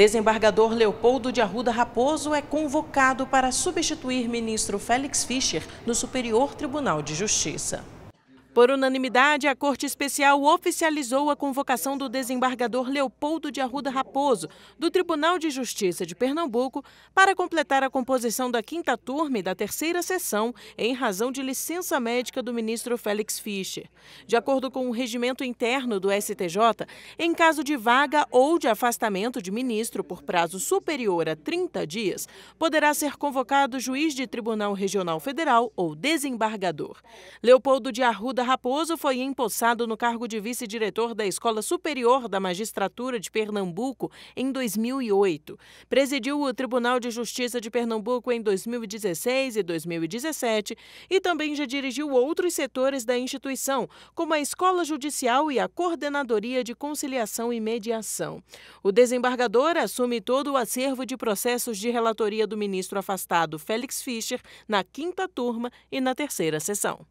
Desembargador Leopoldo de Arruda Raposo é convocado para substituir ministro Félix Fischer no Superior Tribunal de Justiça. Por unanimidade, a Corte Especial oficializou a convocação do desembargador Leopoldo de Arruda Raposo, do Tribunal de Justiça de Pernambuco, para completar a composição da quinta turma e da terceira sessão, em razão de licença médica do ministro Félix Fischer. De acordo com o regimento interno do STJ, em caso de vaga ou de afastamento de ministro por prazo superior a 30 dias, poderá ser convocado juiz de Tribunal Regional Federal ou desembargador. Leopoldo de Arruda Raposo foi empossado no cargo de vice-diretor da Escola Superior da Magistratura de Pernambuco em 2008. Presidiu o Tribunal de Justiça de Pernambuco em 2016 e 2017 e também já dirigiu outros setores da instituição, como a Escola Judicial e a Coordenadoria de Conciliação e Mediação. O desembargador assume todo o acervo de processos de relatoria do ministro afastado Félix Fischer na quinta turma e na terceira sessão.